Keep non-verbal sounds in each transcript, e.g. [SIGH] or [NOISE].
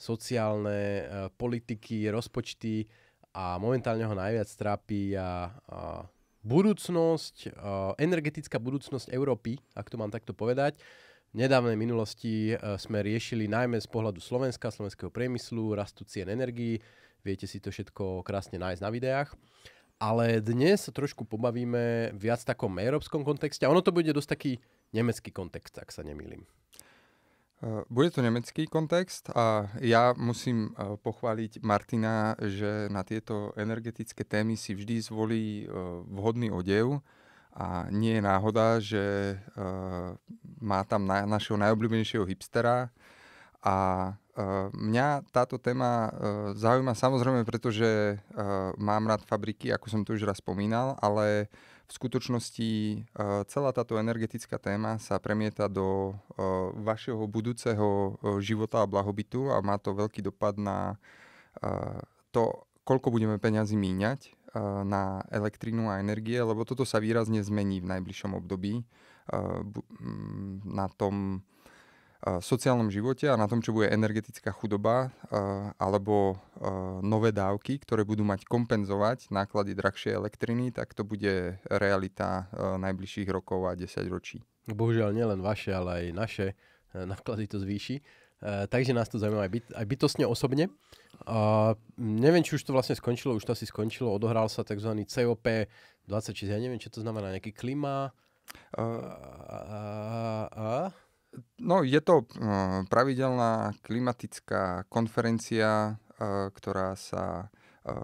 sociálne e, politiky, rozpočty a momentálne ho najviac trápi a, a budúcnosť, a e, energetická budúcnosť Európy, ak to mám takto povedať. V nedávnej minulosti e, sme riešili najmä z pohľadu Slovenska, slovenského priemyslu, rastú cien energii. Viete si to všetko krásne nájsť na videách. Ale dnes sa trošku pobavíme viac v takom európskom kontexte. ono to bude dosť taký nemecký kontext, ak sa nemýlim. Ehm, bude to nemecký kontext a ja musím e, pochváliť Martina, že na tieto energetické témy si vždy zvolí e, vhodný odev a nie je náhoda, že e, má tam našeho najobľúbenejšieho hipstera a mňa táto téma zaujíma samozrejme, pretože mám rád fabriky, ako som to už raz spomínal, ale v skutočnosti e, celá táto energetická téma sa premieta do e, vašeho budúceho e, života a blahobytu a má to veľký dopad na to, koľko budeme peňazí míňať na elektrínu a energie, lebo toto sa výrazne zmení v najbližšom období na tom sociálnom živote a na tom, čo bude energetická chudoba alebo nové dávky, ktoré budú mať kompenzovať náklady drahšej elektriny, tak to bude realita najbližších rokov a 10 ročí. No, bohužiaľ nielen vaše, ale aj naše e, náklady to zvýši. E, takže nás to zaujíma aj, byt, aj bytostne osobne. A neviem, či už to vlastne skončilo, už to asi skončilo, odohral sa tzv. COP26, ja neviem, čo to znamená, nejaký klima... Uh, a, a, a, No, je to eh, pravidelná klimatická konferencia, eh, ktorá sa eh,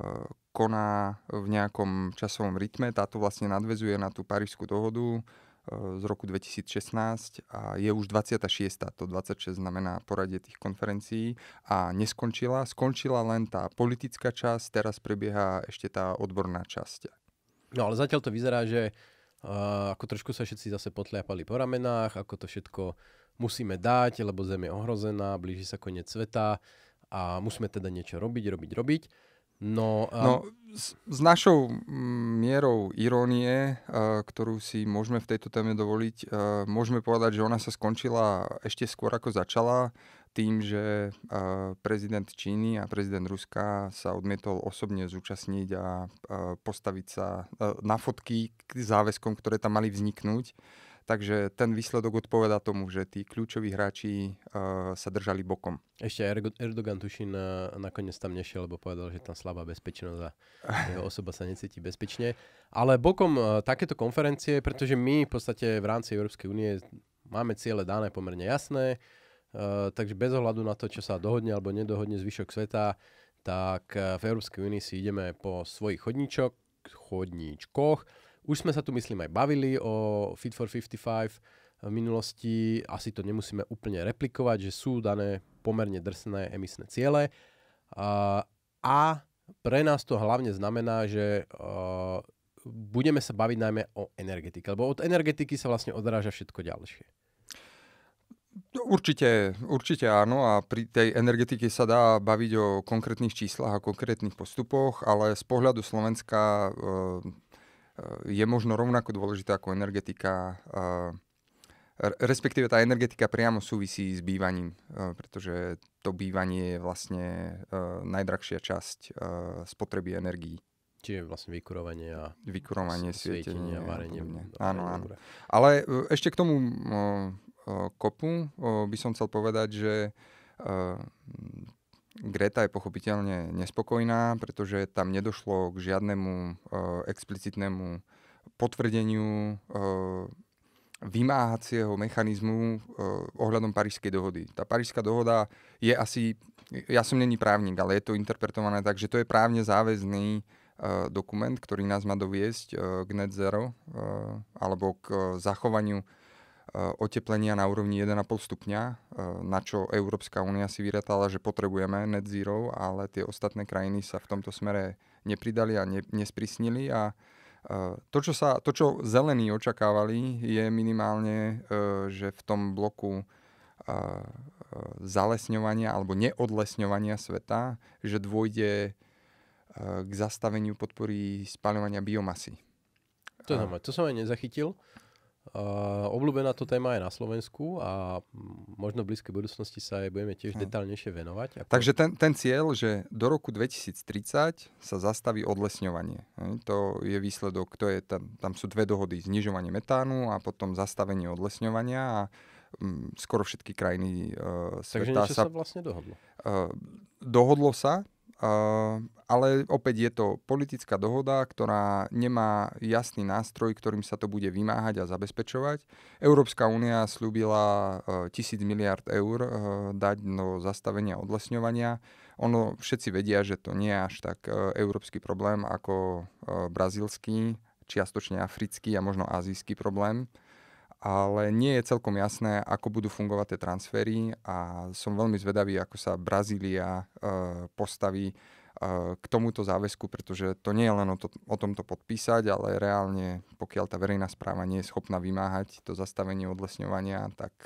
koná v nejakom časovom rytme. Táto vlastne nadvezuje na tú Parížskú dohodu z roku 2016 a je už 26. To 26 znamená poradie tých konferencií a neskončila. Skončila len tá politická časť, teraz prebieha ešte tá odborná časť. No ale zatiaľ to vyzerá, že uh, Eh, ako trošku sa všetci zase potliapali po ramenách, ako to všetko musíme dať, lebo zem je ohrozená, blíži sa koniec sveta a musíme teda niečo robiť, robiť, robiť. No, a... no s, s našou mierou irónie, eh, ktorú si môžeme v tejto téme dovoliť, eh, môžeme povedať, že ona sa skončila ešte skôr ako začala tým, že prezident Číny a prezident Ruska sa odmietol osobne zúčastniť a postaviť sa e, na fotky k záväzkom, ktoré tam mali vzniknúť. Takže ten výsledok odpoveda tomu, že tí kľúčoví hráči uh, sa držali bokom. Ešte Erdogan tušin uh, nakoniec tam nešiel, lebo povedal, že tam slabá bezpečnosť a [LAUGHS] jeho osoba sa necíti bezpečne. Ale bokom uh, takéto konferencie, pretože my v podstate v rámci Európskej únie máme ciele dané pomerne jasné, Eh, takže bez ohľadu na to, čo sa dohodne alebo nedohodne zvyšok sveta, tak eh, v Európskej únii si ideme po svojich chodníčok, chodníčkoch. Už sme sa tu, myslím, aj bavili o Fit for 55 v eh, minulosti. Asi to nemusíme úplne replikovať, že sú dané pomerne drsné emisné ciele. a pre nás to hlavne znamená, že budeme sa baviť najmä o energetike, lebo od energetiky sa vlastne odráža všetko ďalšie. Určite, určite áno a pri tej energetike sa dá baviť o konkrétnych číslach a konkrétnych postupoch, ale z pohľadu Slovenska eh, eh, je možno rovnako dôležitá ako energetika, eh, respektíve tá energetika priamo súvisí s bývaním, pretože to bývanie je vlastne najdrahšia časť spotreby energií. Čiže vlastne vykurovanie a vykurovanie, svietenie, svietenie a varenie. Áno, áno. Ale ešte k tomu Eh, kopu. Eh, by som chcel povedať, že eh, Greta je pochopiteľne nespokojná, pretože tam nedošlo k žiadnemu explicitnému potvrdeniu vymáhacieho mechanizmu ohľadom Parížskej dohody. Tá Parížská dohoda je asi, ja som není právnik, ale je to interpretované tak, že to je právne záväzný dokument, ktorý nás má doviesť k net zero alebo k zachovaniu Eh, oteplenia na úrovni 1,5 stupňa, eh, na čo Európska únia si vyratala, že potrebujeme net zero, ale tie ostatné krajiny sa v tomto smere nepridali a ne, nesprísnili a eh, to čo, sa, to, čo zelení očakávali, je minimálne, že v tom bloku zalesňovania alebo neodlesňovania sveta, že dôjde k zastaveniu podpory spáľovania biomasy. To, znamená, to som aj nezachytil obľúbená to téma je na Slovensku a možno v blízkej budúcnosti sa aj budeme tiež hm. detálnejšie venovať. Ako... Takže ten, ten cieľ, že do roku 2030 sa zastaví odlesňovanie. To je výsledok, to je, tam, tam sú dve dohody, znižovanie metánu a potom zastavenie odlesňovania a mm, skoro všetky krajiny uh, sveta Takže sa... sa vlastne dohodlo. Uh, dohodlo sa, Uh, ale opäť je to politická dohoda, ktorá nemá jasný nástroj, ktorým sa to bude vymáhať a zabezpečovať. Európska únia slúbila e, tisíc miliard eur e, dať do zastavenia odlesňovania. Ono všetci vedia, že to nie je až tak e, európsky problém ako brazilský, čiastočne africký a možno azijský problém ale nie je celkom jasné, ako budú fungovať tie transfery a som veľmi zvedavý, ako sa Brazília e, postaví k tomuto záväzku, pretože to nie je len o, to, o tomto podpísať, ale reálne, pokiaľ tá verejná správa nie je schopná vymáhať to zastavenie odlesňovania, tak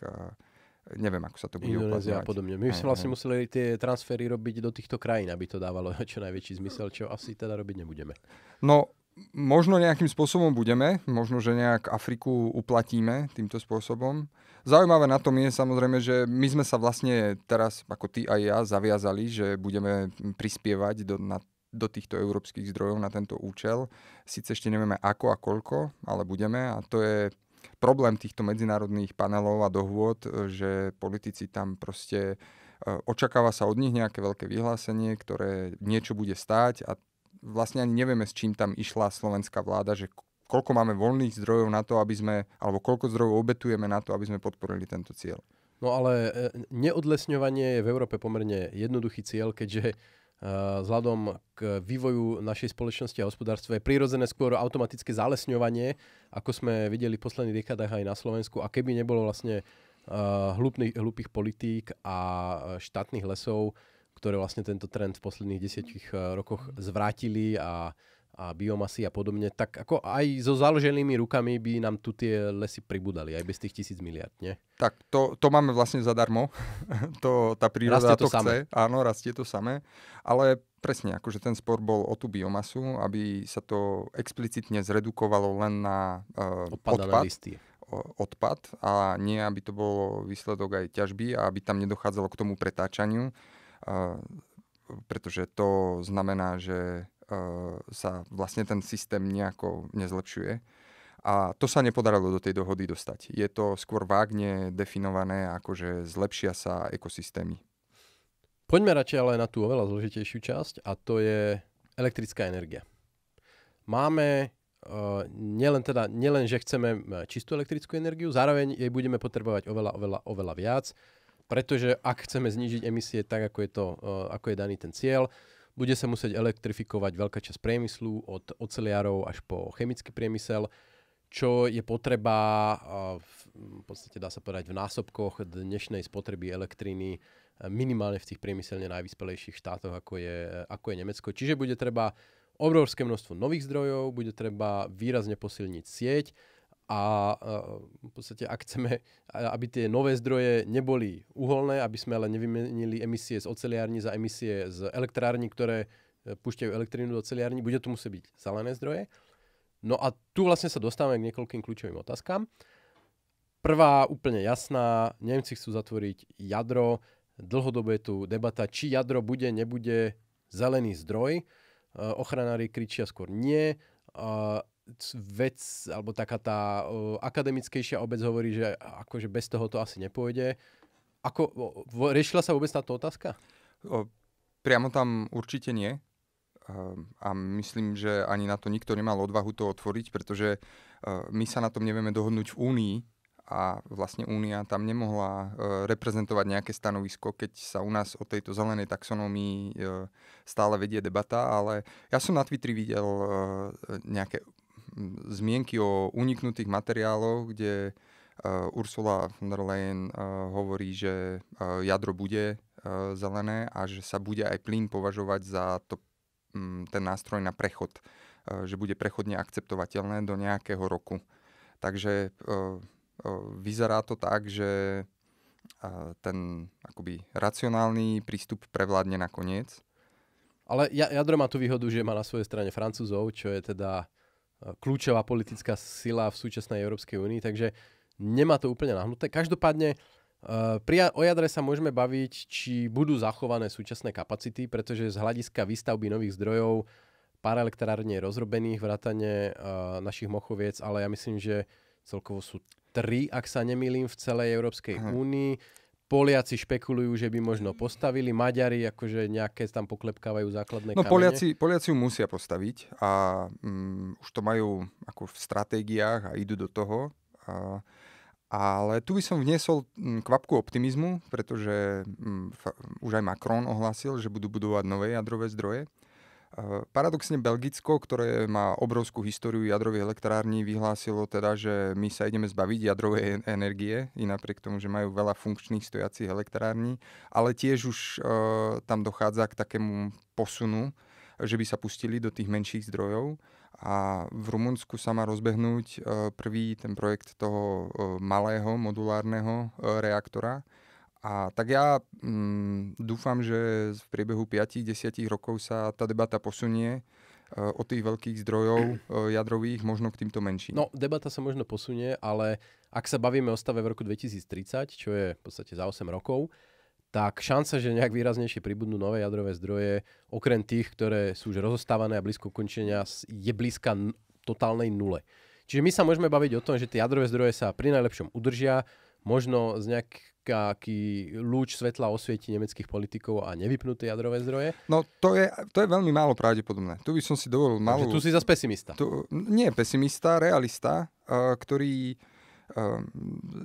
neviem, ako sa to bude Indonézia a podobne. My sme vlastne museli tie transfery robiť do týchto krajín, aby to dávalo [LAUGHS] čo najväčší zmysel, čo asi teda robiť nebudeme. No, možno nejakým spôsobom budeme, možno, že nejak Afriku uplatíme týmto spôsobom. Zaujímavé na tom je samozrejme, že my sme sa vlastne teraz, ako ty a ja, zaviazali, že budeme prispievať do, na, do týchto európskych zdrojov na tento účel. Sice ešte nevieme ako a koľko, ale budeme a to je problém týchto medzinárodných panelov a dohôd, že politici tam proste eh, očakáva sa od nich nejaké veľké vyhlásenie, ktoré niečo bude stáť a vlastne ani nevieme, s čím tam išla slovenská vláda, že koľko máme voľných zdrojov na to, aby sme, alebo koľko zdrojov obetujeme na to, aby sme podporili tento cieľ. No ale e, neodlesňovanie je v Európe pomerne jednoduchý cieľ, keďže e, vzhľadom k vývoju našej spoločnosti a hospodárstva je prirodzené skôr automatické zalesňovanie, ako sme videli v posledných dekádach aj na Slovensku. A keby nebolo vlastne e, hlupných, hlupých politík a štátnych lesov, ktoré vlastne tento trend v posledných desiatich rokoch mhm. zvrátili a a biomasy a podobne, tak ako aj so založenými rukami by nám tu tie lesy pribudali, aj bez tých tisíc miliard, nie? Tak to, to máme vlastne zadarmo. [LAUGHS] to, tá príroda rastie to, to chce. Áno, rastie to samé. Ale presne, akože ten spor bol o tú biomasu, aby sa to explicitne zredukovalo len na uh, odpad. listy odpad a nie, aby to bolo výsledok aj ťažby a aby tam nedochádzalo k tomu pretáčaniu, uh, pretože to znamená, že E, sa vlastne ten systém nejako nezlepšuje. A to sa nepodarilo do tej dohody dostať. Je to skôr vágne definované, ako že zlepšia sa ekosystémy. Poďme radšej ale na tú oveľa zložitejšiu časť a to je elektrická energia. Máme Uh, nielen, teda, nielen, že chceme e, čistú elektrickú energiu, zároveň jej budeme potrebovať oveľa, oveľa, oveľa viac, pretože ak chceme znížiť emisie tak, ako je, to, uh, ako je daný ten cieľ, bude sa musieť elektrifikovať veľká časť priemyslu od oceliarov až po chemický priemysel, čo je potreba, v podstate dá sa povedať, v násobkoch dnešnej spotreby elektriny e, minimálne v tých priemyselne najvyspelejších štátoch, ako je, e, ako je Nemecko. Čiže bude treba obrovské množstvo nových zdrojov, bude treba výrazne posilniť sieť, a v podstate ak chceme, aby tie nové zdroje neboli uholné, aby sme ale nevymenili emisie z oceliárni za emisie z elektrární, ktoré e, púšťajú elektrínu do oceliárni, bude to musieť byť zelené zdroje. No a tu vlastne sa dostávame k niekoľkým kľúčovým otázkam. Prvá úplne jasná, Nemci chcú zatvoriť jadro, dlhodobo je tu debata, či jadro bude, nebude zelený zdroj. E, ochranári kričia skôr nie vec, alebo taká tá uh, akademickejšia obec hovorí, že akože bez toho to asi nepôjde. Ako, v, riešila sa vôbec táto otázka? O, priamo tam určite nie. Ehm, a myslím, že ani na to nikto nemal odvahu to otvoriť, pretože e, my sa na tom nevieme dohodnúť v Únii, a vlastne Únia tam nemohla e, reprezentovať nejaké stanovisko, keď sa u nás o tejto zelenej taxonomii e, stále vedie debata, ale ja som na Twitteri videl nejaké zmienky o uniknutých materiáloch, kde uh, Ursula von der Leyen uh, hovorí, že uh, jadro bude uh, zelené a že sa bude aj plyn považovať za to, um, ten nástroj na prechod, uh, že bude prechodne akceptovateľné do nejakého roku. Takže uh, uh, vyzerá to tak, že uh, ten akoby racionálny prístup prevládne nakoniec. Ale jadro má tú výhodu, že má na svojej strane Francúzov, čo je teda kľúčová politická sila v súčasnej Európskej únii, takže nemá to úplne nahnuté. Každopádne e, pri, o jadre sa môžeme baviť, či budú zachované súčasné kapacity, pretože z hľadiska výstavby nových zdrojov pár elektrárne je rozrobených, vrátane e, našich mochoviec, ale ja myslím, že celkovo sú tri, ak sa nemýlim, v celej Európskej mhm. únii. Poliaci špekulujú, že by možno postavili, Maďari akože nejaké tam poklepkávajú základné No kamene. Poliaci, Poliaci ju musia postaviť a um, už to majú ako v stratégiách a idú do toho. A, ale tu by som vniesol mm, kvapku optimizmu, pretože um, už aj Macron ohlásil, že budú budovať nové jadrové zdroje. Eh, paradoxne Belgicko, ktoré má obrovskú históriu jadrových elektrární, vyhlásilo teda, že my sa ideme zbaviť jadrovej energie, i napriek tomu, že majú veľa funkčných stojacích elektrární, ale tiež už e, tam dochádza k takému posunu, že by sa pustili do tých menších zdrojov. A v Rumunsku sa má rozbehnúť e, prvý ten projekt toho e, malého modulárneho e, reaktora, a tak ja mm, dúfam, že v priebehu 5-10 rokov sa tá debata posunie e, od tých veľkých zdrojov e, jadrových možno k týmto menším. No, debata sa možno posunie, ale ak sa bavíme o stave v roku 2030, čo je v podstate za 8 rokov, tak šanca, že nejak výraznejšie pribudnú nové jadrové zdroje, okrem tých, ktoré sú už rozostávané a blízko ukončenia, je blízka n- totálnej nule. Čiže my sa môžeme baviť o tom, že tie jadrové zdroje sa pri najlepšom udržia, možno z nejak otázka, aký lúč svetla osvieti nemeckých politikov a nevypnuté jadrové zdroje? No to je, to je veľmi málo pravdepodobné. Tu by som si dovolil malú... Takže tu si zase pesimista. Tu, nie pesimista, realista, uh, ktorý... Uh,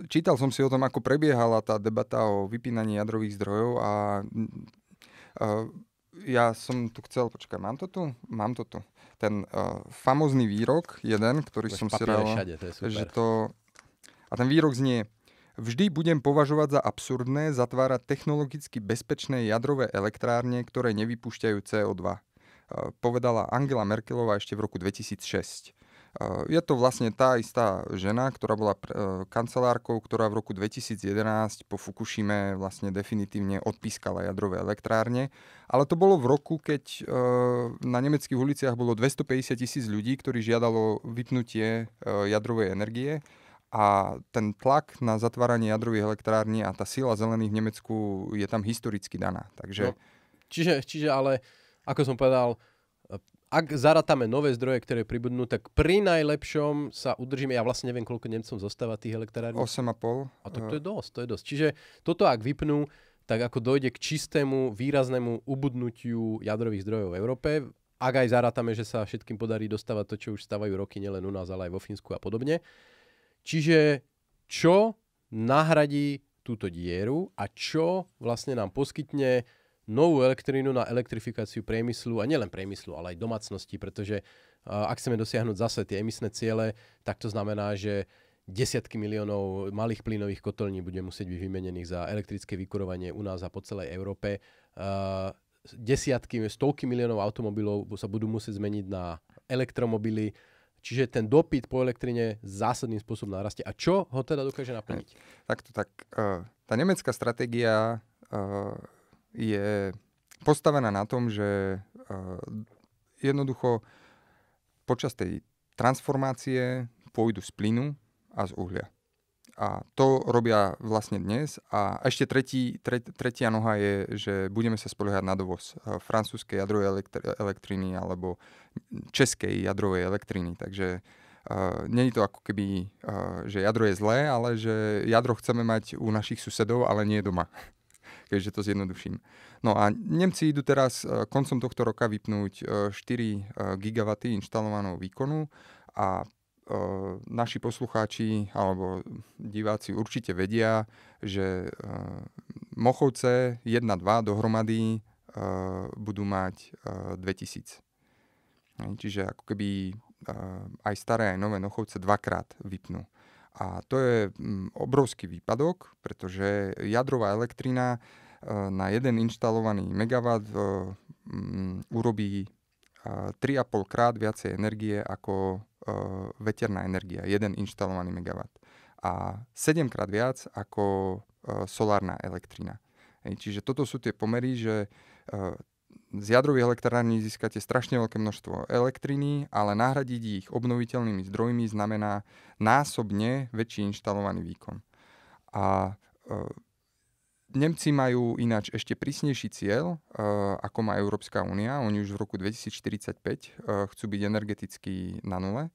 čítal som si o tom, ako prebiehala tá debata o vypínaní jadrových zdrojov a uh, ja som tu chcel, počkaj, mám to tu? Mám to tu. Ten uh, famózny výrok, jeden, ktorý Lež som si dal, všade, to je super. že to... A ten výrok znie, Vždy budem považovať za absurdné zatvárať technologicky bezpečné jadrové elektrárne, ktoré nevypúšťajú CO2, e, povedala Angela Merkelová ešte v roku 2006. E, je to vlastne tá istá žena, ktorá bola e, kancelárkou, ktorá v roku 2011 po Fukushime vlastne definitívne odpískala jadrové elektrárne. Ale to bolo v roku, keď na nemeckých uliciach bolo 250 tisíc ľudí, ktorí žiadalo vypnutie jadrovej energie a ten tlak na zatváranie jadrových elektrární a tá sila zelených v Nemecku je tam historicky daná. Takže... No, čiže, čiže ale, ako som povedal, ak zaratáme nové zdroje, ktoré pribudnú, tak pri najlepšom sa udržíme, ja vlastne neviem, koľko Nemcom zostáva tých elektrární. 8,5. A to, to eh. je dosť, to je dosť. Čiže toto ak vypnú, tak ako dojde k čistému, výraznému ubudnutiu jadrových zdrojov v Európe, ak aj zarátame, že sa všetkým podarí dostávať to, čo už stávajú roky nielen u nás, ale aj vo Fínsku a podobne, Čiže čo nahradí túto dieru a čo vlastne nám poskytne novú elektrínu na elektrifikáciu priemyslu a nielen priemyslu, ale aj domácnosti, pretože uh, ak chceme dosiahnuť zase tie emisné ciele, tak to znamená, že desiatky miliónov malých plynových kotolní bude musieť byť vymenených za elektrické vykurovanie u nás a po celej Európe. Uh, desiatky, stovky miliónov automobilov sa budú musieť zmeniť na elektromobily. Čiže ten dopyt po elektrine zásadným spôsobom narastie. A čo ho teda dokáže naplniť? Takto, tak e, tá nemecká stratégia e, je postavená na tom, že e, jednoducho počas tej transformácie pôjdu z plynu a z uhlia. A to robia vlastne dnes. A ešte tretí, tre, tretia noha je, že budeme sa spoliehať na dovoz eh, francúzskej jadrovej elektr- elektriny alebo českej jadrovej elektriny. Takže Uh, Není to ako keby, uh, že jadro je zlé, ale že jadro chceme mať u našich susedov, ale nie doma. [LAUGHS] Keďže to zjednoduším. No a Nemci idú teraz uh, koncom tohto roka vypnúť uh, 4 uh, gigawaty inštalovaného výkonu a naši poslucháči alebo diváci určite vedia, že Mochovce 1-2 dohromady budú mať 2000. Čiže ako keby aj staré, aj nové Mochovce dvakrát vypnú. A to je obrovský výpadok, pretože jadrová elektrina na jeden inštalovaný megawatt urobí 3,5 krát viacej energie ako e, veterná energia, jeden inštalovaný megawatt. A 7 krát viac ako e, solárna elektrina. Čiže toto sú tie pomery, že e, z jadrových elektrární získate strašne veľké množstvo elektriny, ale nahradiť ich obnoviteľnými zdrojmi znamená násobne väčší inštalovaný výkon. A Nemci majú ináč ešte prísnejší cieľ, eh, ako má Európska únia. Oni už v roku 2045 eh, chcú byť energeticky na nule eh,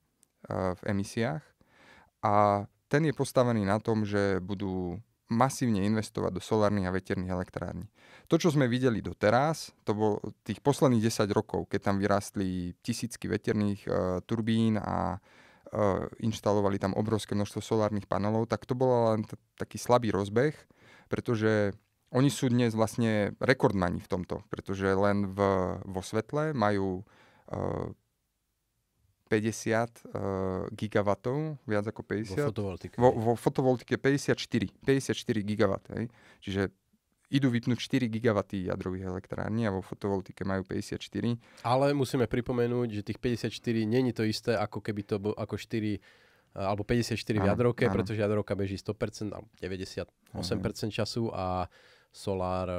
v emisiách. A ten je postavený na tom, že budú masívne investovať do solárnych a veterných elektrární. To, čo sme videli doteraz, to bol tých posledných 10 rokov, keď tam vyrástli tisícky veterných e, turbín a e, inštalovali tam obrovské množstvo solárnych panelov, tak to bol len t- taký slabý rozbeh pretože oni sú dnes vlastne rekordmani v tomto, pretože len v, vo svetle majú uh, e, 50 uh, e, gigawatov, viac ako 50. Vo fotovoltike. Vo, vo fotovoltike 54, 54 gigawatt. Hej. Čiže idú vypnúť 4 gigawaty jadrových elektrární a vo fotovoltike majú 54. Ale musíme pripomenúť, že tých 54 není to isté, ako keby to bol ako 4 Eh, alebo 54 áno, v jadrovke, áno. pretože jadrovka beží 100%, alebo 98% áno. času a solár eh,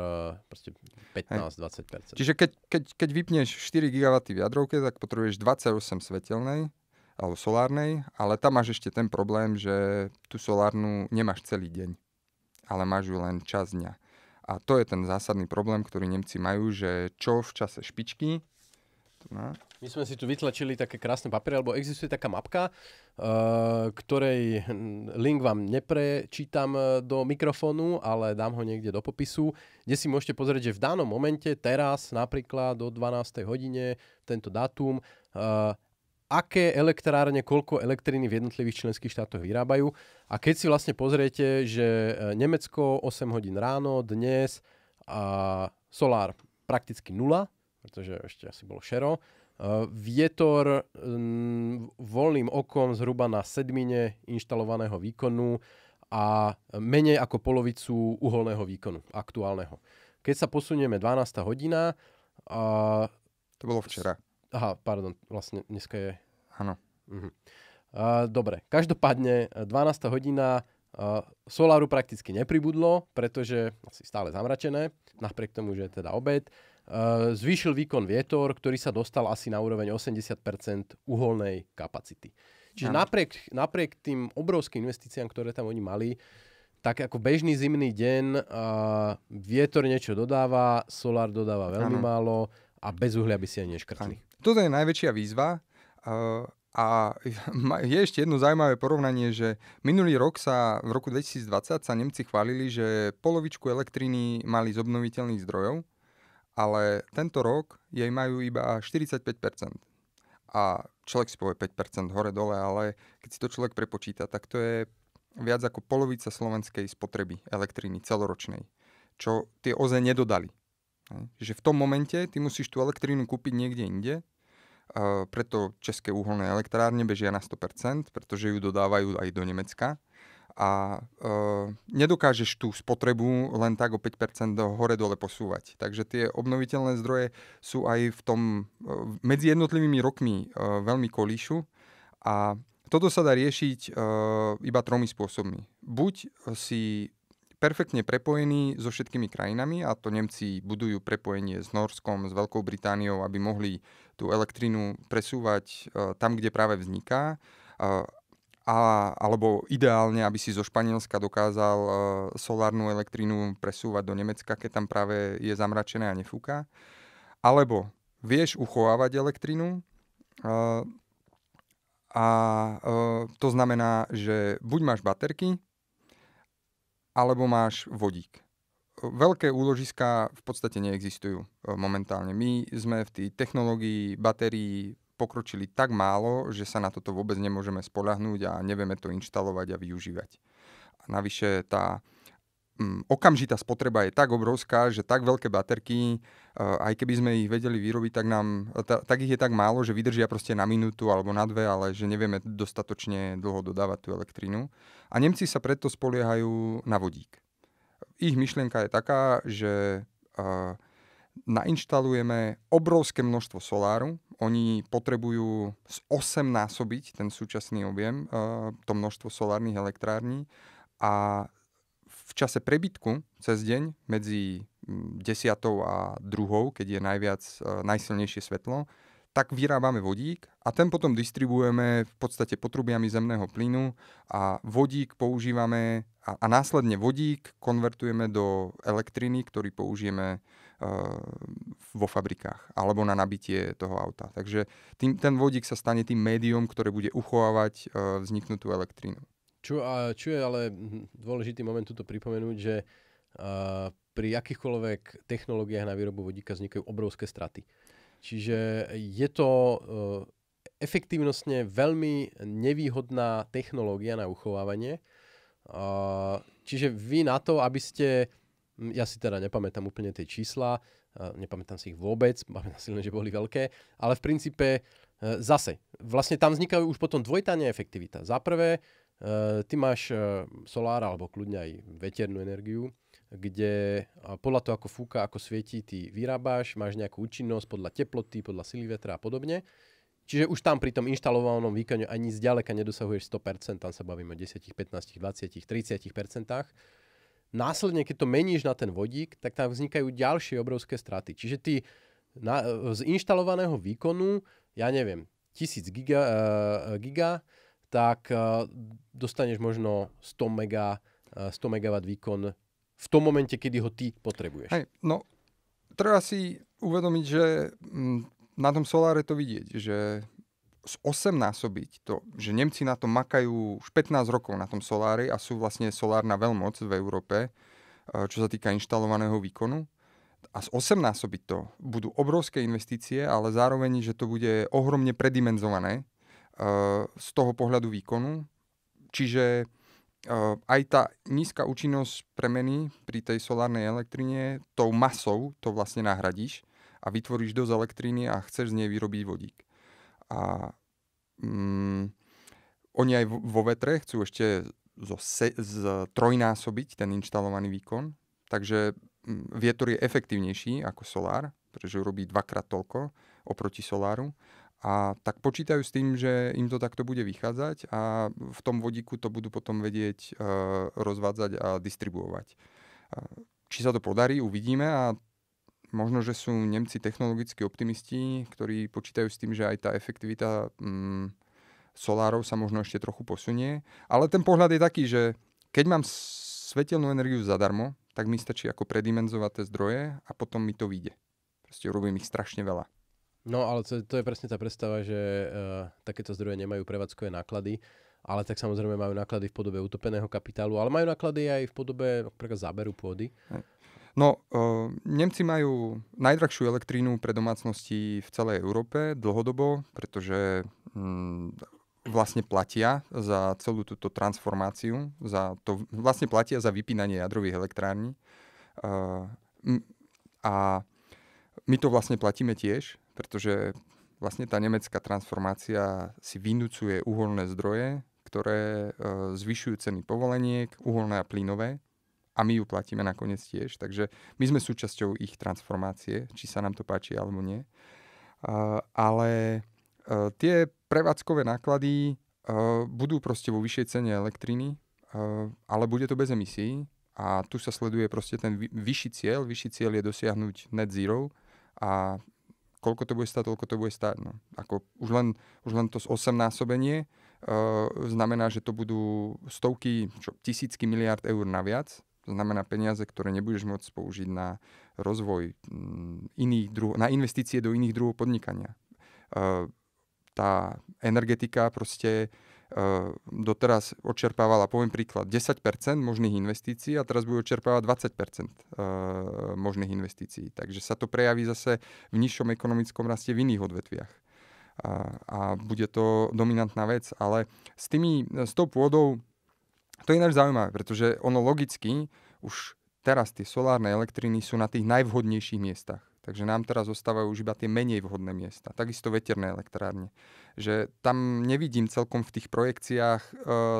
proste 15-20%. Čiže keď, keď, keď vypneš 4 GW v jadrovke, tak potrebuješ 28 svetelnej alebo solárnej, ale tam máš ešte ten problém, že tú solárnu nemáš celý deň, ale máš ju len čas dňa. A to je ten zásadný problém, ktorý Nemci majú, že čo v čase špičky No. My sme si tu vytlačili také krásne papiere, alebo existuje taká mapka, uh, ktorej link vám neprečítam eh, do mikrofónu, ale dám ho niekde do popisu, kde si môžete pozrieť, že v danom momente, teraz napríklad do 12. hodine, tento dátum, uh, aké elektrárne, koľko elektriny v jednotlivých členských štátoch vyrábajú. A keď si vlastne pozriete, že Nemecko 8 hodín ráno, dnes a solár prakticky nula, pretože ešte asi bolo šero. Eh, vietor mm, voľným okom zhruba na sedmine inštalovaného výkonu a menej ako polovicu uholného výkonu aktuálneho. Keď sa posunieme 12. hodina... A... To bolo včera. Aha, pardon, vlastne dneska je... Áno. Mhm. dobre, každopádne 12. Eh, hodina a, eh, soláru prakticky nepribudlo, pretože asi stále zamračené, napriek tomu, že je teda obed. Eh, zvýšil výkon vietor, ktorý sa dostal asi na úroveň 80 uholnej kapacity. Čiže napriek, napriek tým obrovským investíciám, ktoré tam oni mali, tak ako bežný zimný deň uh, vietor niečo dodáva, solár dodáva veľmi ano. málo a bez uhlia by si ani neškrtli. Toto je najväčšia výzva. Uh, a [LAUGHS] je ešte jedno zaujímavé porovnanie, že minulý rok sa, v roku 2020 sa Nemci chválili, že polovičku elektriny mali z obnoviteľných zdrojov ale tento rok jej majú iba 45%. A človek si povie 5% hore-dole, ale keď si to človek prepočíta, tak to je viac ako polovica slovenskej spotreby elektriny celoročnej, čo tie OZE nedodali. Že v tom momente ty musíš tú elektrínu kúpiť niekde inde, e, preto české uholné elektrárne bežia na 100%, pretože ju dodávajú aj do Nemecka a e, nedokážeš tú spotrebu len tak o 5% hore-dole posúvať. Takže tie obnoviteľné zdroje sú aj v tom, e, medzi jednotlivými rokmi e, veľmi kolíšu a toto sa dá riešiť e, iba tromi spôsobmi. Buď si perfektne prepojený so všetkými krajinami a to Nemci budujú prepojenie s Norskom, s Veľkou Britániou, aby mohli tú elektrinu presúvať e, tam, kde práve vzniká. E, a, alebo ideálne, aby si zo Španielska dokázal uh, solárnu elektrínu presúvať do Nemecka, keď tam práve je zamračené a nefúka. Alebo vieš uchovávať elektrínu uh, a uh, to znamená, že buď máš baterky, alebo máš vodík. Veľké úložiska v podstate neexistujú momentálne. My sme v tej technológii batérií pokročili tak málo, že sa na toto vôbec nemôžeme spolahnúť a nevieme to inštalovať a využívať. A navyše tá um, okamžitá spotreba je tak obrovská, že tak veľké baterky, uh, aj keby sme ich vedeli vyrobiť, tak, nám, ta, tak ich je tak málo, že vydržia proste na minútu alebo na dve, ale že nevieme dostatočne dlho dodávať tú elektrínu. A Nemci sa preto spoliehajú na vodík. Ich myšlienka je taká, že uh, nainštalujeme obrovské množstvo soláru. Oni potrebujú z 8 násobiť ten súčasný objem, eh, to množstvo solárnych elektrární a v čase prebytku cez deň medzi 10. Mm, a 2., keď je najviac, eh, najsilnejšie svetlo, tak vyrábame vodík a ten potom distribuujeme v podstate potrubiami zemného plynu a vodík používame a, a následne vodík konvertujeme do elektriny, ktorý použijeme Eh, vo fabrikách alebo na nabitie toho auta. Takže tým, ten vodík sa stane tým médium, ktoré bude uchovávať eh, vzniknutú elektrínu. Čo, a, čo je ale hm, dôležitý moment tu pripomenúť, že eh, pri akýchkoľvek technológiách na výrobu vodíka vznikajú obrovské straty. Čiže je to efektívnostne veľmi nevýhodná technológia na uchovávanie. čiže vy na to, aby ste ja si teda nepamätám úplne tie čísla, nepamätám si ich vôbec, pamätám si len, že boli veľké, ale v princípe e, zase, vlastne tam vznikajú už potom dvojtá neefektivita. Za prvé, e, ty máš e, solár alebo kľudne aj veternú energiu, kde podľa toho, ako fúka, ako svieti, ty vyrábáš, máš nejakú účinnosť podľa teploty, podľa sily vetra a podobne. Čiže už tam pri tom inštalovanom výkone ani zďaleka nedosahuješ 100%, tam sa bavíme o 10, 15, 20, 30% následne, keď to meníš na ten vodík, tak tam vznikajú ďalšie obrovské straty. Čiže ty na, z inštalovaného výkonu, ja neviem, 1000 giga, uh, giga tak uh, dostaneš možno 100 mega, uh, 100 MW výkon v tom momente, kedy ho ty potrebuješ. Hej, no, treba si uvedomiť, že mm, na tom soláre to vidieť, že z 8 násobiť to, že Nemci na to makajú už 15 rokov na tom solári a sú vlastne solárna veľmoc v Európe, e, čo sa týka inštalovaného výkonu. A z 8 násobiť to budú obrovské investície, ale zároveň, že to bude ohromne predimenzované e, z toho pohľadu výkonu. Čiže e, aj tá nízka účinnosť premeny pri tej solárnej elektrine tou masou to vlastne nahradíš a vytvoríš dosť elektriny a chceš z nej vyrobiť vodík. A mm, oni aj vo vetre chcú ešte zo se, z, trojnásobiť ten inštalovaný výkon, takže mm, vietor je efektívnejší ako solár, pretože urobí dvakrát toľko oproti soláru. A tak počítajú s tým, že im to takto bude vychádzať a v tom vodíku to budú potom vedieť e, rozvádzať a distribuovať. E, či sa to podarí, uvidíme a možno, že sú Nemci technologickí optimisti, ktorí počítajú s tým, že aj tá efektivita mm, solárov sa možno ešte trochu posunie. Ale ten pohľad je taký, že keď mám svetelnú energiu zadarmo, tak mi stačí ako predimenzovať tie zdroje a potom mi to vyjde. Proste robím ich strašne veľa. No ale to, to je presne tá predstava, že uh, takéto zdroje nemajú prevádzkové náklady, ale tak samozrejme majú náklady v podobe utopeného kapitálu, ale majú náklady aj v podobe napríklad záberu pôdy. No, uh, Nemci majú najdrahšiu elektrínu pre domácnosti v celej Európe dlhodobo, pretože um, vlastne platia za celú túto transformáciu, za to, vlastne platia za vypínanie jadrových elektrární. Uh, a my to vlastne platíme tiež, pretože vlastne tá nemecká transformácia si vynúcuje uholné zdroje, ktoré e, zvyšujú ceny povoleniek, uholné a plynové a my ju platíme nakoniec tiež. Takže my sme súčasťou ich transformácie, či sa nám to páči alebo nie. Uh, ale uh, tie prevádzkové náklady uh, budú proste vo vyššej cene elektriny, uh, ale bude to bez emisí a tu sa sleduje proste ten vy, vyšší cieľ. Vyšší cieľ je dosiahnuť net zero a koľko to bude stať, toľko to bude stať. No. Ako už, len, už len to z 8 násobenie uh, znamená, že to budú stovky, čo, tisícky miliard eur naviac to znamená peniaze, ktoré nebudeš môcť použiť na rozvoj mm, iných druh- na investície do iných druhov podnikania. Ehm, tá energetika proste ehm, doteraz očerpávala poviem príklad, 10% možných investícií a teraz bude očerpávať 20% ehm, možných investícií. Takže sa to prejaví zase v nižšom ekonomickom raste v iných odvetviach. A, a bude to dominantná vec, ale s, tými, s tou pôdou to je ináč zaujímavé, pretože ono logicky už teraz tie solárne elektriny sú na tých najvhodnejších miestach. Takže nám teraz zostávajú už iba tie menej vhodné miesta. Takisto veterné elektrárne. Že tam nevidím celkom v tých projekciách e,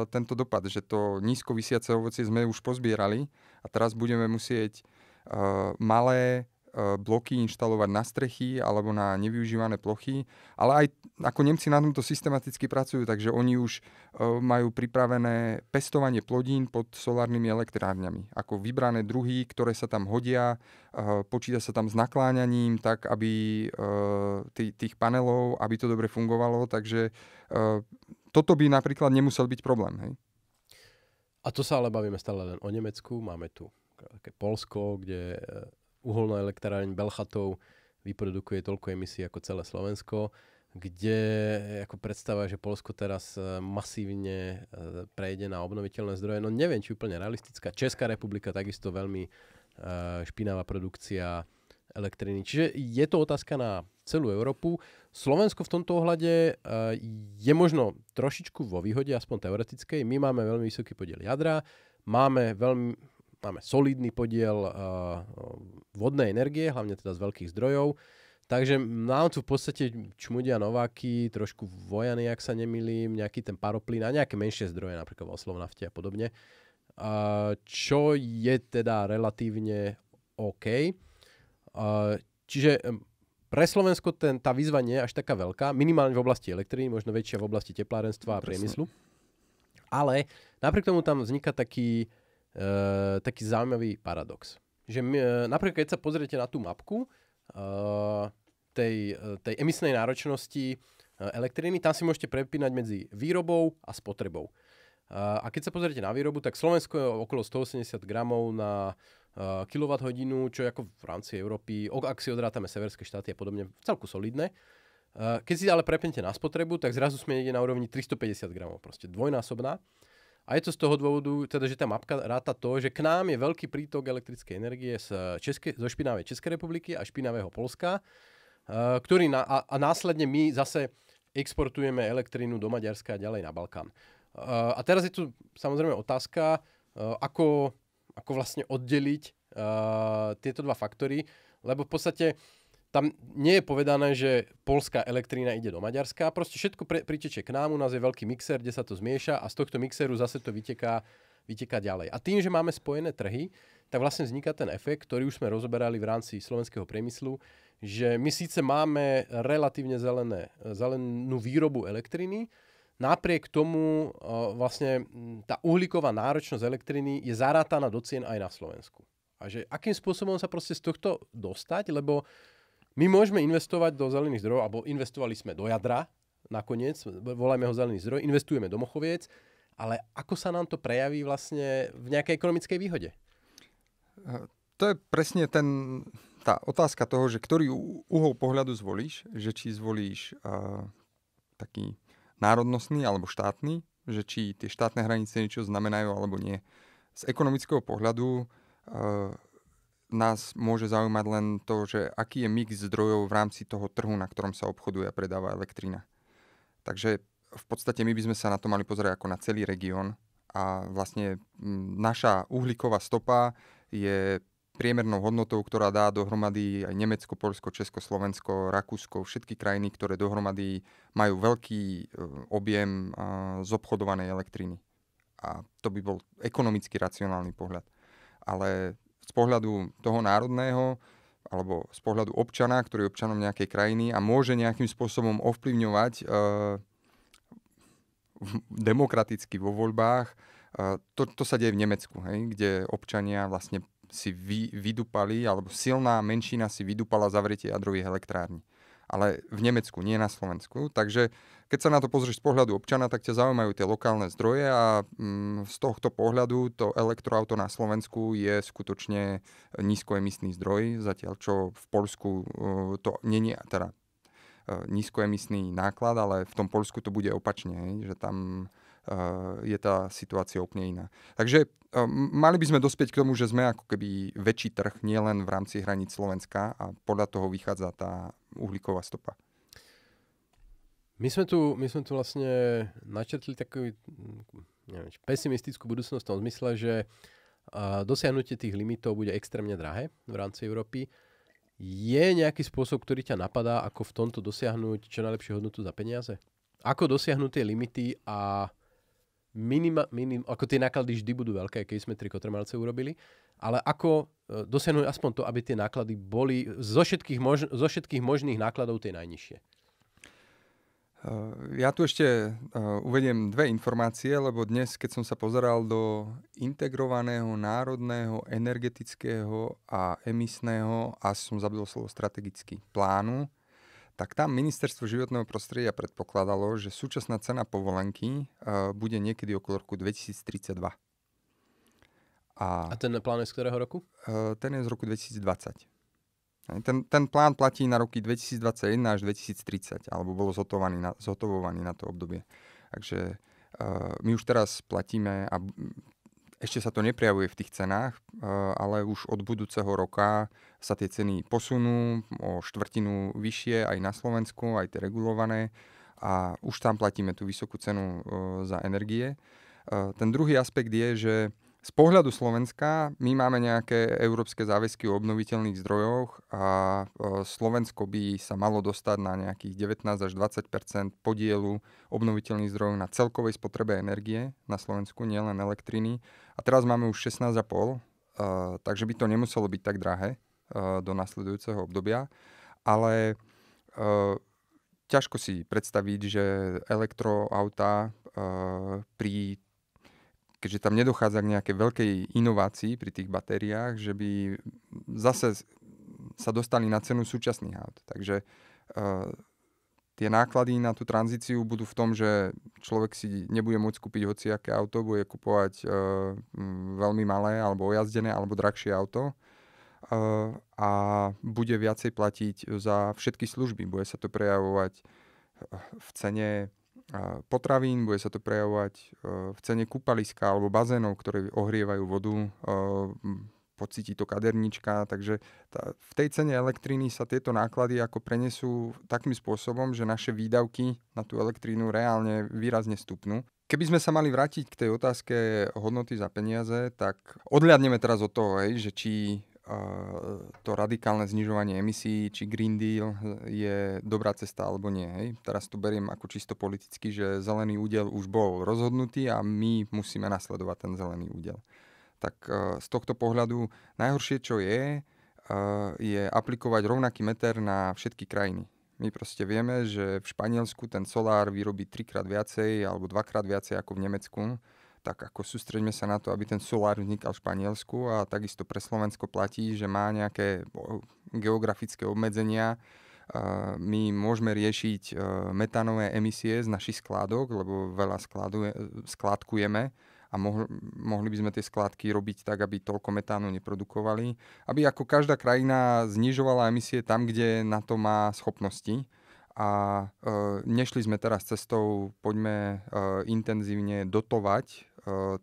tento dopad, že to nízko vysiace ovocie sme už pozbierali a teraz budeme musieť e, malé Eh, bloky inštalovať na strechy alebo na nevyužívané plochy, ale aj ako Nemci na tomto systematicky pracujú, takže oni už eh, majú pripravené pestovanie plodín pod solárnymi elektrárňami, ako vybrané druhy, ktoré sa tam hodia, eh, počíta sa tam s nakláňaním, tak aby tých panelov, aby to dobre fungovalo, takže toto by napríklad nemusel byť problém. Hej? A to sa ale bavíme stále len o Nemecku, máme tu také Polsko, kde uholná elektráreň Belchatov vyprodukuje toľko emisí ako celé Slovensko, kde ako predstava, že Polsko teraz e, masívne e, prejde na obnoviteľné zdroje, no neviem, či úplne realistická. Česká republika takisto veľmi e, špinavá produkcia elektriny. Čiže je to otázka na celú Európu. Slovensko v tomto ohľade je možno trošičku vo výhode, aspoň teoretickej. My máme veľmi vysoký podiel jadra, máme veľmi máme solidný podiel vodnej energie, hlavne teda z veľkých zdrojov. Takže nám tu v podstate čmudia nováky, trošku vojany, ak sa nemýlim, nejaký ten paroplín a nejaké menšie zdroje, napríklad oslovnafte a podobne. Uh, čo je teda relatívne OK. Uh, čiže pre Slovensko ten, tá výzva nie je až taká veľká, minimálne v oblasti elektriny, možno väčšia v oblasti teplárenstva a priemyslu. Ale napriek tomu tam vzniká taký, e, taký zaujímavý paradox že my, e, napríklad keď sa pozriete na tú mapku uh, tej, e, tej emisnej náročnosti elektriny, tam si môžete prepínať medzi výrobou a spotrebou. Uh, a keď sa pozriete na výrobu, tak Slovensko je okolo 180 gramov na uh, kWh, čo je ako v rámci Európy, ak si odrátame severské štáty a podobne, celku solidné. Uh, keď si ale prepnete na spotrebu, tak zrazu sme niekde na úrovni 350 gramov, proste dvojnásobná. Uh, a je to z toho dôvodu, teda, že tá mapka ráta to, že k nám je veľký prítok elektrickej energie z Českej, zo špinavej Českej republiky a špinavého Polska, eh, ktorý na, a, a následne my zase exportujeme elektrínu do Maďarska a ďalej na Balkán. Eh, a teraz je tu samozrejme otázka, eh, ako, ako vlastne oddeliť tieto dva faktory, lebo v podstate uh, tam nie je povedané, že polská elektrína ide do Maďarska. Proste všetko pre, priteče k nám, u nás je veľký mixer, kde sa to zmieša a z tohto mixeru zase to vyteká, vyteká ďalej. A tým, že máme spojené trhy, tak vlastne vzniká ten efekt, ktorý už sme rozoberali v rámci slovenského priemyslu, že my síce máme relatívne zelené, zelenú výrobu elektriny, napriek tomu e, vlastne tá uhlíková náročnosť elektriny je zarátaná do cien aj na Slovensku. A že akým spôsobom sa proste z tohto dostať, lebo my môžeme investovať do zelených zdrojov, alebo investovali sme do jadra, nakoniec, volajme ho zelený zdroj, investujeme do mochoviec, ale ako sa nám to prejaví vlastne v nejakej ekonomickej výhode? E, to je presne ten, tá otázka toho, že ktorý uhol pohľadu zvolíš, že či zvolíš uh, taký národnostný alebo štátny, že či tie štátne hranice niečo znamenajú alebo nie. Z ekonomického pohľadu uh, nás môže zaujímať len to, že aký je mix zdrojov v rámci toho trhu, na ktorom sa obchoduje a predáva elektrina. Takže v podstate my by sme sa na to mali pozrieť ako na celý región a vlastne naša uhlíková stopa je priemernou hodnotou, ktorá dá dohromady aj Nemecko, Polsko, Česko, Slovensko, Rakúsko, všetky krajiny, ktoré dohromady majú veľký e, objem zobchodovanej elektriny. A to by bol ekonomicky racionálny pohľad. Ale z pohľadu toho národného alebo z pohľadu občana, ktorý je občanom nejakej krajiny a môže nejakým spôsobom ovplyvňovať e, demokraticky vo voľbách. E, to, to sa deje v Nemecku, hej, kde občania vlastne si vy, vydupali, alebo silná menšina si vydupala zavretie jadrových elektrární ale v Nemecku, nie na Slovensku. Takže keď sa na to pozrieš z pohľadu občana, tak ťa zaujímajú tie lokálne zdroje a mm, z tohto pohľadu to elektroauto na Slovensku je skutočne nízkoemisný zdroj, zatiaľ čo v Polsku uh, to nie je, teda uh, nízkoemisný náklad, ale v tom Polsku to bude opačne, že tam Eh, je tá situácia úplne iná. Takže eh, mali by sme dospieť k tomu, že sme ako keby väčší trh nielen v rámci hraníc Slovenska a podľa toho vychádza tá uhlíková stopa. My sme tu, my sme tu vlastne načrtli takú neviem, pesimistickú budúcnosť v tom zmysle, že eh, dosiahnutie tých limitov bude extrémne drahé v rámci Európy. Je nejaký spôsob, ktorý ťa napadá, ako v tomto dosiahnuť čo najlepšiu hodnotu za peniaze? Ako dosiahnuť tie limity a minima, minim, ako tie náklady vždy budú veľké, keď sme tri kotrmelce urobili, ale ako e, dosiahnuť aspoň to, aby tie náklady boli zo všetkých, mož, zo všetkých možných nákladov tie najnižšie. E, ja tu ešte e, uvediem dve informácie, lebo dnes, keď som sa pozeral do integrovaného, národného, energetického a emisného, a som zabudol slovo strategický plánu, tak tam ministerstvo životného prostredia predpokladalo, že súčasná cena povolenky e, bude niekedy okolo roku 2032. A, a ten plán je z ktorého roku? E, ten je z roku 2020. Ten, ten plán platí na roky 2021 až 2030, alebo bolo zhotovaný na, zhotovovaný na to obdobie. Takže e, my už teraz platíme a ešte sa to neprejavuje v tých cenách, eh, ale už od budúceho roka sa tie ceny posunú o štvrtinu vyššie aj na Slovensku, aj tie regulované a už tam platíme tú vysokú cenu eh, za energie. Eh, ten druhý aspekt je, že z pohľadu Slovenska my máme nejaké európske záväzky o obnoviteľných zdrojoch a e, Slovensko by sa malo dostať na nejakých 19 až 20 podielu obnoviteľných zdrojov na celkovej spotrebe energie na Slovensku, nielen elektriny. A teraz máme už 16,5, e, takže by to nemuselo byť tak drahé e, do nasledujúceho obdobia. Ale ťažko si predstaviť, že elektroautá pri keďže tam nedochádza k nejakej veľkej inovácii pri tých batériách, že by zase sa dostali na cenu súčasných aut. Takže e, tie náklady na tú tranzíciu budú v tom, že človek si nebude môcť kúpiť hociaké auto, bude kupovať e, veľmi malé alebo ojazdené alebo drahšie auto e, a bude viacej platiť za všetky služby. Bude sa to prejavovať v cene potravín, bude sa to prejavovať e, v cene kúpaliska alebo bazénov, ktoré ohrievajú vodu, e, pocíti to kadernička, takže tá, v tej cene elektriny sa tieto náklady ako prenesú takým spôsobom, že naše výdavky na tú elektrínu reálne výrazne stupnú. Keby sme sa mali vrátiť k tej otázke hodnoty za peniaze, tak odliadneme teraz od toho, hej, že či E, to radikálne znižovanie emisí, či Green Deal e, je dobrá cesta alebo nie. Hej. Teraz to beriem ako čisto politicky, že zelený údel už bol rozhodnutý a my musíme nasledovať ten zelený údel. Tak e, z tohto pohľadu najhoršie, čo je, je aplikovať rovnaký meter na všetky krajiny. My proste vieme, že v Španielsku ten solár vyrobí trikrát viacej alebo dvakrát viacej ako v Nemecku tak ako sústreďme sa na to, aby ten solár vznikal v Španielsku a takisto pre Slovensko platí, že má nejaké geografické obmedzenia. My môžeme riešiť e, metánové emisie z našich skládok, lebo veľa skladuje, skládkujeme a mohli, mohli by sme tie skládky robiť tak, aby toľko metánu neprodukovali. Aby ako každá krajina znižovala emisie tam, kde na to má schopnosti a e, nešli sme teraz cestou, poďme e, intenzívne dotovať e,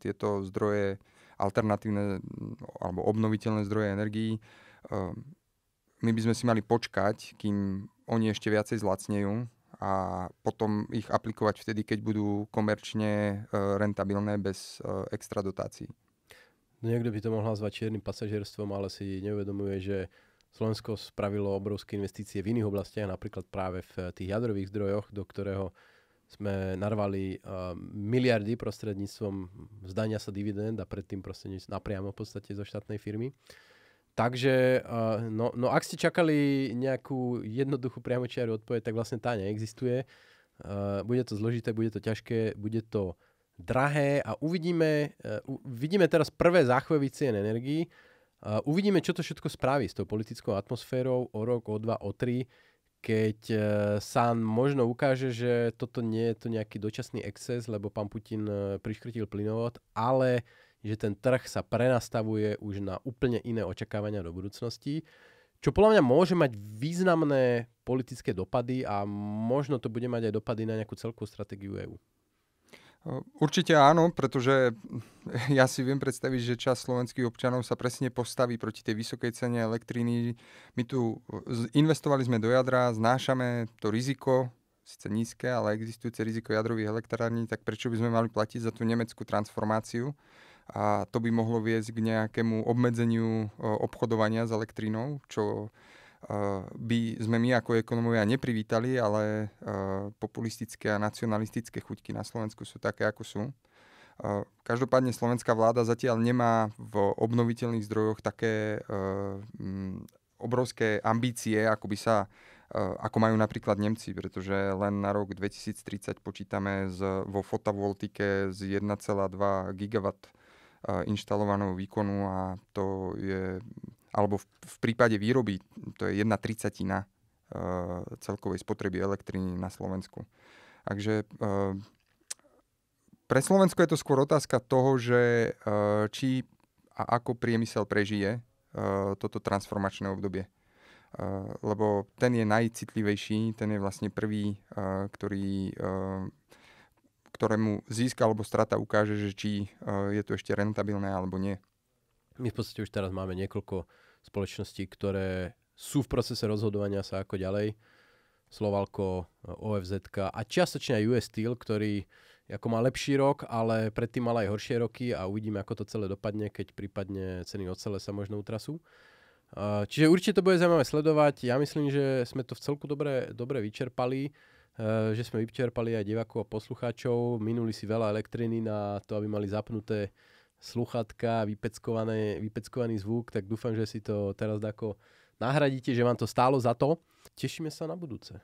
tieto zdroje, alternatívne alebo obnoviteľné zdroje energií. My by sme si mali počkať, kým oni ešte viacej zlacnejú a potom ich aplikovať vtedy, keď budú komerčne rentabilné bez extra dotácií. niekto by to mohla nazvať čiernym pasažierstvom, ale si neuvedomuje, že Slovensko spravilo obrovské investície v iných oblastiach, napríklad práve v eh, tých jadrových zdrojoch, do ktorého sme narvali uh, miliardy prostredníctvom zdania sa dividend a predtým prostredníctvom napriamo v podstate zo štátnej firmy. Takže, uh, no, no ak ste čakali nejakú jednoduchú priamočiaru odpoveď, tak vlastne tá neexistuje. Uh, bude to zložité, bude to ťažké, bude to drahé a uvidíme, uh, vidíme teraz prvé záchvevy cien energii. Uvidíme, čo to všetko spraví s tou politickou atmosférou o rok, o dva, o tri, keď e, sa možno ukáže, že toto nie je to nejaký dočasný exces, lebo pán Putin e, priškrtil plynovod, ale že ten trh sa prenastavuje už na úplne iné očakávania do budúcnosti, čo podľa mňa môže mať významné politické dopady a možno to bude mať aj dopady na nejakú celkovú stratégiu EÚ. Určite áno, pretože [LAUGHS] ja si viem predstaviť, že čas slovenských občanov sa presne postaví proti tej vysokej cene elektriny. My tu e, investovali sme do jadra, znášame to riziko, síce nízke, ale existujúce riziko jadrových elektrární, tak prečo by sme mali platiť za tú nemeckú transformáciu? A to by mohlo viesť k nejakému obmedzeniu e, obchodovania s elektrínou, čo Eh, by sme my ako ekonomovia neprivítali, ale eh, populistické a nacionalistické chuťky na Slovensku sú také, ako sú. Eh, každopádne slovenská vláda zatiaľ nemá v obnoviteľných zdrojoch také mm, obrovské ambície, ako by sa ako majú napríklad Nemci, pretože len na rok 2030 počítame z, vo fotovoltike z 1,2 gigawatt inštalovaného výkonu a to je alebo v, v prípade výroby, to je jedna tricatina e, celkovej spotreby elektriny na Slovensku. Takže e, pre Slovensko je to skôr otázka toho, že e, či a ako priemysel prežije e, toto transformačné obdobie. Uh, lebo ten je najcitlivejší, ten je vlastne prvý, uh, ktorý, uh, ktorému získa alebo strata ukáže, že či uh, je to ešte rentabilné alebo nie. My v podstate už teraz máme niekoľko spoločností, ktoré sú v procese rozhodovania sa ako ďalej. Slovalko, OFZ a čiastočne aj US Steel, ktorý ako má lepší rok, ale predtým mal aj horšie roky a uvidíme, ako to celé dopadne, keď prípadne ceny ocele sa možno utrasú. Čiže určite to bude zaujímavé sledovať. Ja myslím, že sme to v celku dobre, dobre vyčerpali, e, že sme vyčerpali aj divákov a poslucháčov. Minuli si veľa elektriny na to, aby mali zapnuté sluchatka, vypeckovaný zvuk, tak dúfam, že si to teraz dako nahradíte, že vám to stálo za to. Tešíme sa na budúce.